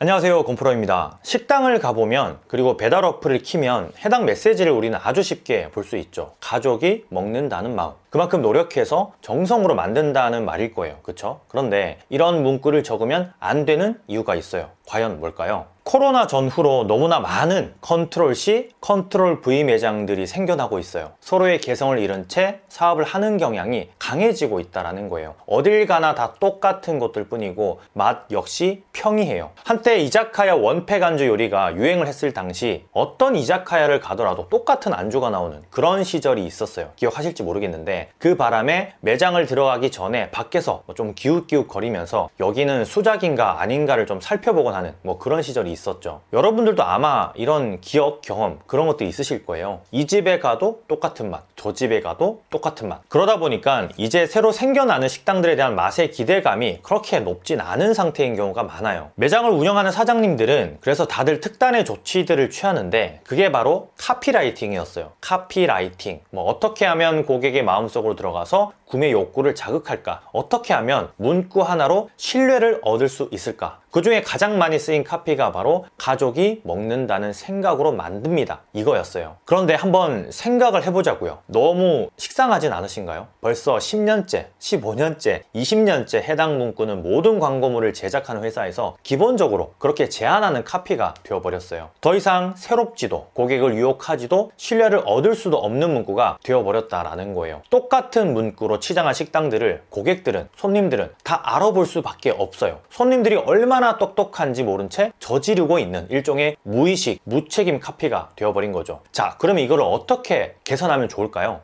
안녕하세요 곰프로입니다 식당을 가보면 그리고 배달 어플을 키면 해당 메시지를 우리는 아주 쉽게 볼 수 있죠 가족이 먹는다는 마음 그만큼 노력해서 정성으로 만든다는 말일 거예요 그렇죠 그런데 이런 문구를 적으면 안 되는 이유가 있어요 과연 뭘까요? 코로나 전후로 너무나 많은 컨트롤 C, 컨트롤 V 매장들이 생겨나고 있어요. 서로의 개성을 잃은 채 사업을 하는 경향이 강해지고 있다는 거예요. 어딜 가나 다 똑같은 것들 뿐이고 맛 역시 평이해요. 한때 이자카야 원팩 안주 요리가 유행을 했을 당시 어떤 이자카야를 가더라도 똑같은 안주가 나오는 그런 시절이 있었어요. 기억하실지 모르겠는데 그 바람에 매장을 들어가기 전에 밖에서 좀 기웃기웃 거리면서 여기는 수작인가 아닌가를 좀 살펴보곤 하는 뭐 그런 시절이 있어요. 있었죠 여러분들도 아마 이런 기억, 경험 그런 것도 있으실 거예요 이 집에 가도 똑같은 맛, 저 집에 가도 똑같은 맛 그러다 보니까 이제 새로 생겨나는 식당들에 대한 맛의 기대감이 그렇게 높진 않은 상태인 경우가 많아요 매장을 운영하는 사장님들은 그래서 다들 특단의 조치들을 취하는데 그게 바로 카피라이팅이었어요 카피라이팅 뭐 어떻게 하면 고객의 마음속으로 들어가서 구매 욕구를 자극할까 어떻게 하면 문구 하나로 신뢰를 얻을 수 있을까 그 중에 가장 많이 쓰인 카피가 바로 가족이 먹는다는 생각으로 만듭니다. 이거였어요. 그런데 한번 생각을 해보자고요. 너무 식상하진 않으신가요? 벌써 10년째, 15년째, 20년째 해당 문구는 모든 광고물을 제작하는 회사에서 기본적으로 그렇게 제한하는 카피가 되어버렸어요. 더 이상 새롭지도 고객을 유혹하지도 신뢰를 얻을 수도 없는 문구가 되어버렸다라는 거예요. 똑같은 문구로 치장한 식당들을 고객들은, 손님들은 다 알아볼 수밖에 없어요. 손님들이 얼마나 얼마나 똑똑한지 모른 채 저지르고 있는 일종의 무의식, 무책임 카피가 되어버린 거죠. 자, 그럼 이걸 어떻게 개선하면 좋을까요?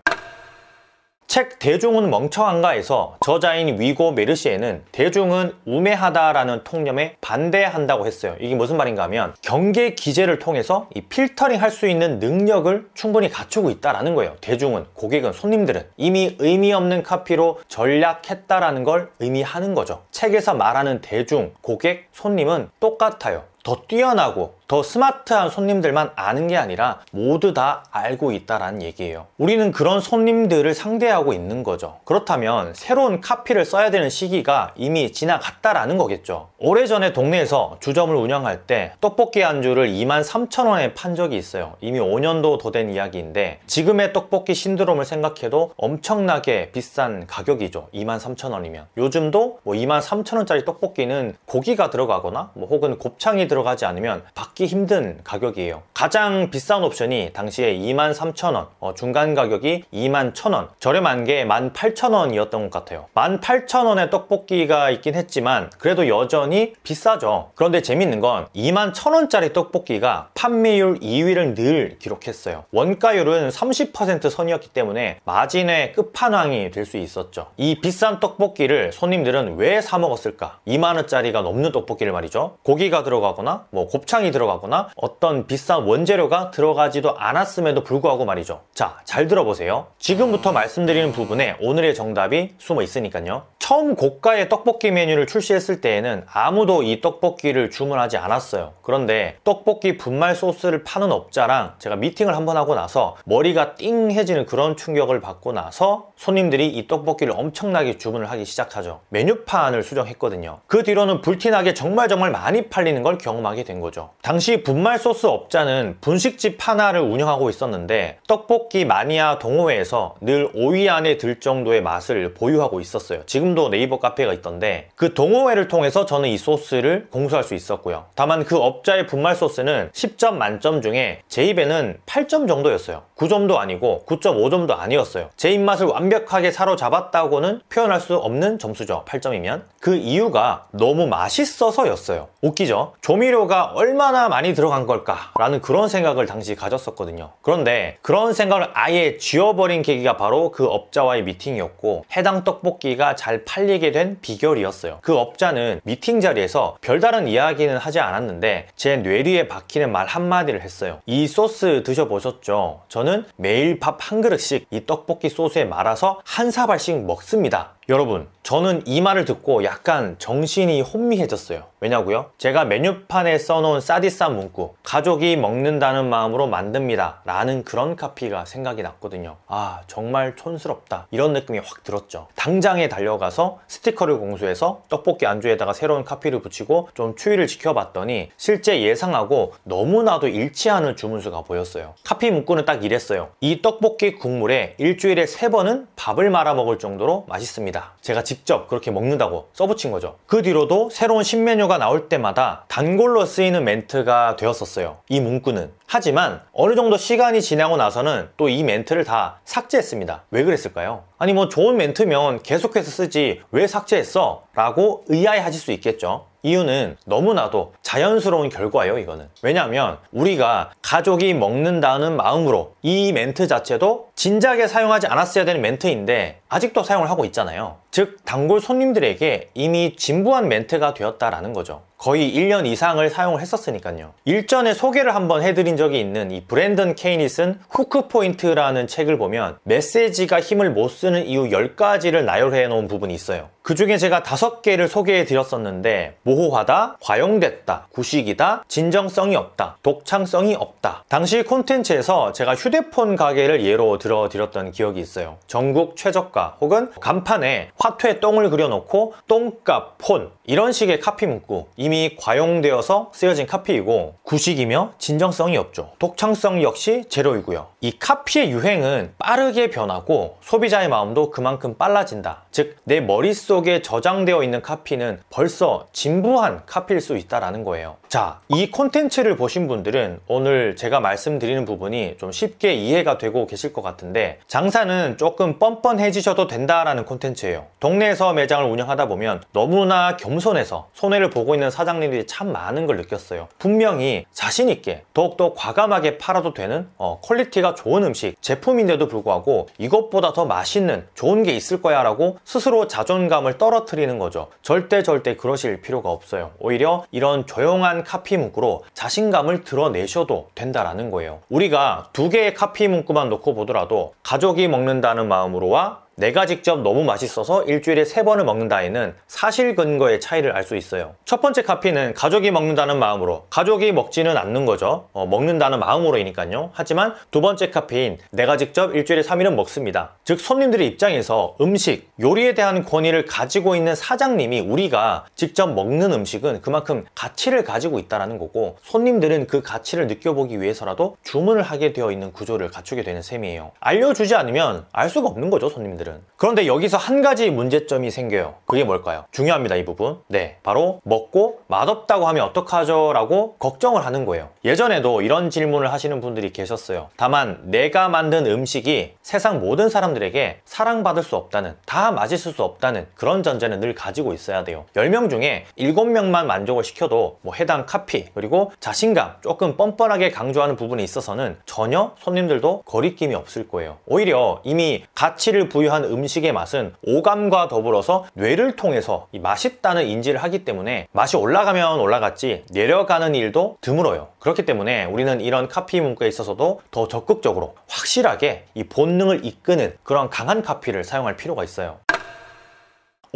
책 대중은 멍청한가에서 저자인 위고 메르시에는 대중은 우매하다라는 통념에 반대한다고 했어요. 이게 무슨 말인가 하면 경계 기재를 통해서 이 필터링 할 수 있는 능력을 충분히 갖추고 있다라는 거예요. 대중은, 고객은, 손님들은 이미 의미 없는 카피로 전략했다라는 걸 의미하는 거죠. 책에서 말하는 대중, 고객, 손님은 똑같아요. 더 뛰어나고 더 스마트한 손님들만 아는 게 아니라 모두 다 알고 있다라는 얘기예요. 우리는 그런 손님들을 상대하고 있는 거죠. 그렇다면 새로운 카피를 써야 되는 시기가 이미 지나갔다라는 거겠죠. 오래전에 동네에서 주점을 운영할 때 떡볶이 안주를 23,000원에 판 적이 있어요. 이미 5년도 더 된 이야기인데 지금의 떡볶이 신드롬을 생각해도 엄청나게 비싼 가격이죠. 23,000원이면. 요즘도 뭐 23,000원짜리 떡볶이는 고기가 들어가거나 뭐 혹은 곱창이 들어가지 않으면 밖에 찾기 힘든 가격이에요 가장 비싼 옵션이 당시에 23,000원 어, 중간 가격이 21,000원 저렴한 게 18,000원이었던 것 같아요 18,000원의 떡볶이가 있긴 했지만 그래도 여전히 비싸죠 그런데 재밌는 건 21,000원짜리 떡볶이가 판매율 2위를 늘 기록했어요 원가율은 30% 선이었기 때문에 마진의 끝판왕이 될 수 있었죠 이 비싼 떡볶이를 손님들은 왜 사 먹었을까 2만원짜리가 넘는 떡볶이를 말이죠 고기가 들어가거나 뭐 곱창이 들어 들어가거나 어떤 비싼 원재료가 들어가지도 않았음에도 불구하고 말이죠. 자, 잘 들어보세요. 지금부터 말씀드리는 부분에 오늘의 정답이 숨어 있으니까요. 처음 고가의 떡볶이 메뉴를 출시했을 때에는 아무도 이 떡볶이를 주문하지 않았어요. 그런데 떡볶이 분말 소스를 파는 업자랑 제가 미팅을 한번 하고 나서 머리가 띵해지는 그런 충격을 받고 나서 손님들이 이 떡볶이를 엄청나게 주문을 하기 시작하죠. 메뉴판을 수정했거든요. 그 뒤로는 불티나게 정말 정말 많이 팔리는 걸 경험하게 된 거죠. 당시 분말 소스 업자는 분식집 하나를 운영하고 있었는데 떡볶이 마니아 동호회에서 늘 5위 안에 들 정도의 맛을 보유하고 있었어요. 지금도 네이버 카페가 있던데 그 동호회를 통해서 저는 이 소스를 공수할 수 있었고요. 다만 그 업자의 분말 소스는 10점 만점 중에 제 입에는 8점 정도였어요. 9점도 아니고 9.5점도 아니었어요. 제 입맛을 완벽하게 사로잡았다고는 표현할 수 없는 점수죠. 8점이면. 그 이유가 너무 맛있어서였어요. 웃기죠? 조미료가 얼마나 많이 들어간 걸까라는 그런 생각을 당시 가졌었거든요. 그런데 그런 생각을 아예 지워버린 계기가 바로 그 업자와의 미팅이었고 해당 떡볶이가 잘 팔리게 된 비결이었어요. 그 업자는 미팅 자리에서 별다른 이야기는 하지 않았는데 제 뇌리에 박히는 말 한마디를 했어요. 이 소스 드셔보셨죠? 저는 매일 밥 한 그릇씩 이 떡볶이 소스에 말아서 한 사발씩 먹습니다. 여러분 저는 이 말을 듣고 약간 정신이 혼미해졌어요 왜냐고요? 제가 메뉴판에 써놓은 싸디싼 문구 가족이 먹는다는 마음으로 만듭니다 라는 그런 카피가 생각이 났거든요 아 정말 촌스럽다 이런 느낌이 확 들었죠 당장에 달려가서 스티커를 공수해서 떡볶이 안주에다가 새로운 카피를 붙이고 좀추위를 지켜봤더니 실제 예상하고 너무나도 일치하는 주문수가 보였어요 카피 문구는 딱 이랬어요 이 떡볶이 국물에 일주일에 세번은 밥을 말아 먹을 정도로 맛있습니다 아니다 제가 직접 그렇게 먹는다고 써붙인 거죠 그 뒤로도 새로운 신메뉴가 나올 때마다 단골로 쓰이는 멘트가 되었었어요 이 문구는 하지만 어느 정도 시간이 지나고 나서는 또 이 멘트를 다 삭제했습니다. 왜 그랬을까요? 아니 뭐 좋은 멘트면 계속해서 쓰지 왜 삭제했어? 라고 의아해하실 수 있겠죠. 이유는 너무나도 자연스러운 결과예요 이거는 왜냐하면 우리가 가족이 먹는다는 마음으로 이 멘트 자체도 진작에 사용하지 않았어야 되는 멘트인데 아직도 사용을 하고 있잖아요 즉 단골 손님들에게 이미 진부한 멘트가 되었다라는 거죠 거의 1년 이상을 사용을 했었으니까요 일전에 소개를 한번 해드린 적이 있는 이 브랜든 케인이 쓴 후크 포인트라는 책을 보면 메시지가 힘을 못 쓰는 이유 10가지를 나열해 놓은 부분이 있어요 그 중에 제가 5개를 소개해 드렸었는데 모호하다, 과용됐다, 구식이다, 진정성이 없다, 독창성이 없다 당시 콘텐츠에서 제가 휴대폰 가게를 예로 들어 드렸던 기억이 있어요 전국 최저가 혹은 간판에 화투에 똥을 그려놓고 똥값 폰 이런 식의 카피 문구 이미 과용되어서 쓰여진 카피이고 구식이며 진정성이 없죠 독창성 역시 제로이고요 이 카피의 유행은 빠르게 변하고 소비자의 마음도 그만큼 빨라진다 즉 내 머릿속에 저장되어 있는 카피는 벌써 진부한 카피일 수 있다라는 거예요 자 이 콘텐츠를 보신 분들은 오늘 제가 말씀드리는 부분이 좀 쉽게 이해가 되고 계실 것 같은데 장사는 조금 뻔뻔해지셔도 된다라는 콘텐츠예요 동네에서 매장을 운영하다 보면 너무나 경 겸손해서 손해를 보고 있는 사장님들이 참 많은 걸 느꼈어요 분명히 자신 있게 더욱더 과감하게 팔아도 되는 어, 퀄리티가 좋은 음식 제품인데도 불구하고 이것보다 더 맛있는 좋은 게 있을 거야 라고 스스로 자존감을 떨어뜨리는 거죠 절대 절대 그러실 필요가 없어요 오히려 이런 조용한 카피 문구로 자신감을 드러내셔도 된다라는 거예요 우리가 두 개의 카피 문구만 놓고 보더라도 가족이 먹는다는 마음으로와 내가 직접 너무 맛있어서 일주일에 세번을 먹는다에는 사실 근거의 차이를 알 수 있어요. 첫 번째 카피는 가족이 먹는다는 마음으로 가족이 먹지는 않는 거죠. 어, 먹는다는 마음으로이니까요. 하지만 두 번째 카피인 내가 직접 일주일에 3일은 먹습니다. 즉 손님들의 입장에서 음식, 요리에 대한 권위를 가지고 있는 사장님이 우리가 직접 먹는 음식은 그만큼 가치를 가지고 있다는 거고 손님들은 그 가치를 느껴보기 위해서라도 주문을 하게 되어 있는 구조를 갖추게 되는 셈이에요. 알려주지 않으면 알 수가 없는 거죠, 손님들. 사람들은 그런데 여기서 한 가지 문제점이 생겨요 그게 뭘까요? 중요합니다 이 부분 네 바로 먹고 맛없다고 하면 어떡하죠? 라고 걱정을 하는 거예요 예전에도 이런 질문을 하시는 분들이 계셨어요 다만 내가 만든 음식이 세상 모든 사람들에게 사랑받을 수 없다는 다 맛있을 수 없다는 그런 전제는 늘 가지고 있어야 돼요 10명 중에 7명만 만족을 시켜도 뭐 해당 카피 그리고 자신감 조금 뻔뻔하게 강조하는 부분에 있어서는 전혀 손님들도 거리낌이 없을 거예요 오히려 이미 가치를 부여한 한 음식의 맛은 오감과 더불어서 뇌를 통해서 맛있다는 인지를 하기 때문에 맛이 올라가면 올라갔지 내려가는 일도 드물어요. 그렇기 때문에 우리는 이런 카피 문구에 있어서도 더 적극적으로 확실하게 이 본능을 이끄는 그런 강한 카피를 사용할 필요가 있어요.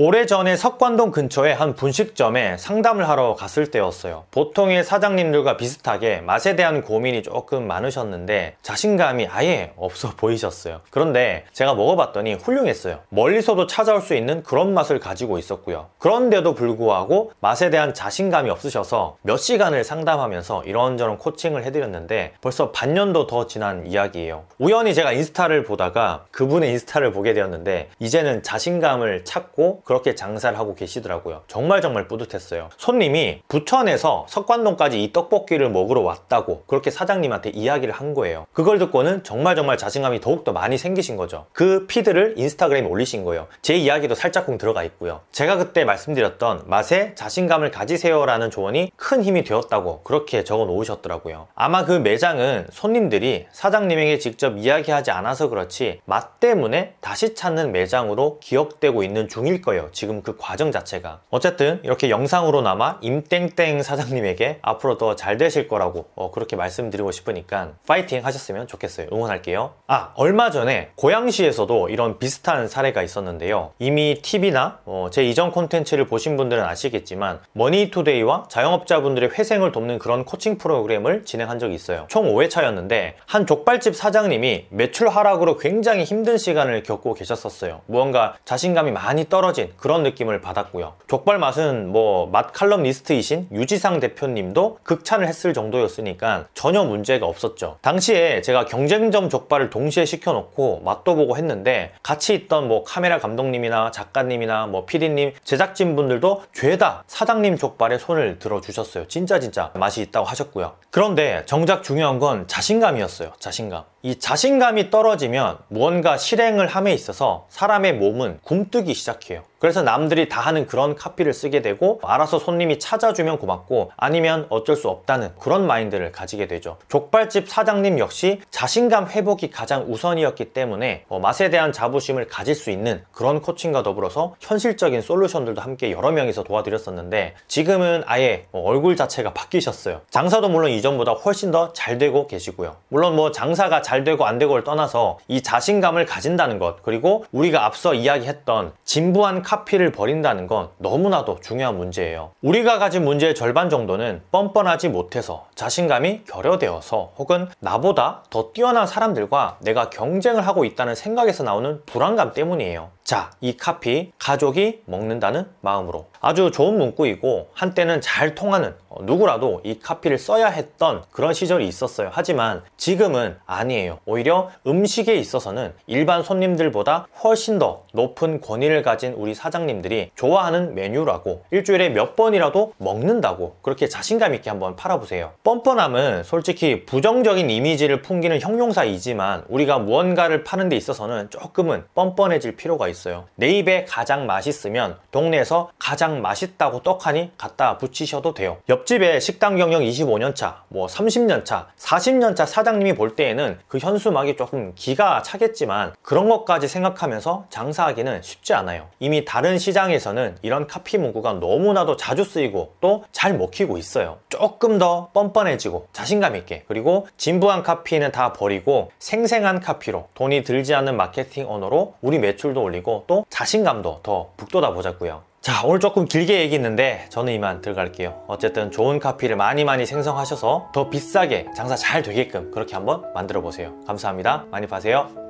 오래전에 석관동 근처의 한 분식점에 상담을 하러 갔을 때였어요. 보통의 사장님들과 비슷하게 맛에 대한 고민이 조금 많으셨는데 자신감이 아예 없어 보이셨어요. 그런데 제가 먹어봤더니 훌륭했어요. 멀리서도 찾아올 수 있는 그런 맛을 가지고 있었고요. 그런데도 불구하고 맛에 대한 자신감이 없으셔서 몇 시간을 상담하면서 이런저런 코칭을 해드렸는데 벌써 반년도 더 지난 이야기예요. 우연히 제가 인스타를 보다가 그분의 인스타를 보게 되었는데 이제는 자신감을 찾고 그렇게 장사를 하고 계시더라고요 정말 정말 뿌듯했어요 손님이 부천에서 석관동까지 이 떡볶이를 먹으러 왔다고 그렇게 사장님한테 이야기를 한 거예요 그걸 듣고는 정말 정말 자신감이 더욱더 많이 생기신 거죠 그 피드를 인스타그램에 올리신 거예요 제 이야기도 살짝쿵 들어가 있고요 제가 그때 말씀드렸던 맛에 자신감을 가지세요 라는 조언이 큰 힘이 되었다고 그렇게 적어 놓으셨더라고요 아마 그 매장은 손님들이 사장님에게 직접 이야기하지 않아서 그렇지 맛 때문에 다시 찾는 매장으로 기억되고 있는 중일 거예요 거예요. 지금 그 과정 자체가. 어쨌든 이렇게 영상으로 남아 임땡땡 사장님에게 앞으로 더 잘 되실 거라고 어, 그렇게 말씀드리고 싶으니까 파이팅 하셨으면 좋겠어요. 응원할게요. 아, 얼마 전에 고양시에서도 이런 비슷한 사례가 있었는데요. 이미 TV나 어, 제 이전 콘텐츠를 보신 분들은 아시겠지만 머니투데이와 자영업자분들의 회생을 돕는 그런 코칭 프로그램을 진행한 적이 있어요. 총 5회차였는데 한 족발집 사장님이 매출 하락으로 굉장히 힘든 시간을 겪고 계셨었어요. 무언가 자신감이 많이 떨어진 듯 그런 느낌을 받았고요. 족발 맛은 뭐 맛 칼럼니스트이신 유지상 대표님도 극찬을 했을 정도였으니까 전혀 문제가 없었죠. 당시에 제가 경쟁점 족발을 동시에 시켜놓고 맛도 보고 했는데 같이 있던 뭐 카메라 감독님이나 작가님이나 뭐 피디님, 제작진분들도 죄다 사장님 족발에 손을 들어주셨어요. 진짜 진짜 맛이 있다고 하셨고요. 그런데 정작 중요한 건 자신감이었어요. 자신감. 이 자신감이 떨어지면 무언가 실행을 함에 있어서 사람의 몸은 굼뜨기 시작해요. 그래서 남들이 다 하는 그런 카피를 쓰게 되고 알아서 손님이 찾아주면 고맙고 아니면 어쩔 수 없다는 그런 마인드를 가지게 되죠 족발집 사장님 역시 자신감 회복이 가장 우선이었기 때문에 어, 맛에 대한 자부심을 가질 수 있는 그런 코칭과 더불어서 현실적인 솔루션들도 함께 여러 명이서 도와드렸었는데 지금은 아예 어, 얼굴 자체가 바뀌셨어요 장사도 물론 이전보다 훨씬 더 잘 되고 계시고요 물론 뭐 장사가 잘 되고 안 되고를 떠나서 이 자신감을 가진다는 것 그리고 우리가 앞서 이야기했던 진부한 카피를 버린다는 건 너무나도 중요한 문제예요. 우리가 가진 문제의 절반 정도는 뻔뻔하지 못해서 자신감이 결여되어서 혹은 나보다 더 뛰어난 사람들과 내가 경쟁을 하고 있다는 생각에서 나오는 불안감 때문이에요. 자, 이 카피 가족이 먹는다는 마음으로 아주 좋은 문구이고 한때는 잘 통하는 어, 누구라도 이 카피를 써야 했던 그런 시절이 있었어요. 하지만 지금은 아니에요. 오히려 음식에 있어서는 일반 손님들보다 훨씬 더 높은 권위를 가진 우리 사장님들이 좋아하는 메뉴라고 일주일에 몇 번이라도 먹는다고 그렇게 자신감 있게 한번 팔아보세요. 뻔뻔함은 솔직히 부정적인 이미지를 풍기는 형용사이지만 우리가 무언가를 파는 데 있어서는 조금은 뻔뻔해질 필요가 있어요. 내 입에 가장 맛있으면 동네에서 가장 맛있다고 떡하니 갖다 붙이셔도 돼요. 옆 옆집에 식당 경영 25년차, 뭐 30년차, 40년차 사장님이 볼 때에는 그 현수막이 조금 기가 차겠지만 그런 것까지 생각하면서 장사하기는 쉽지 않아요. 이미 다른 시장에서는 이런 카피 문구가 너무나도 자주 쓰이고 또 잘 먹히고 있어요. 조금 더 뻔뻔해지고 자신감 있게 그리고 진부한 카피는 다 버리고 생생한 카피로 돈이 들지 않는 마케팅 언어로 우리 매출도 올리고 또 자신감도 더 북돋아 보자고요. 자 오늘 조금 길게 얘기했는데 저는 이만 들어갈게요 어쨌든 좋은 카피를 많이 많이 생성하셔서 더 비싸게 장사 잘 되게끔 그렇게 한번 만들어 보세요 감사합니다 많이 파세요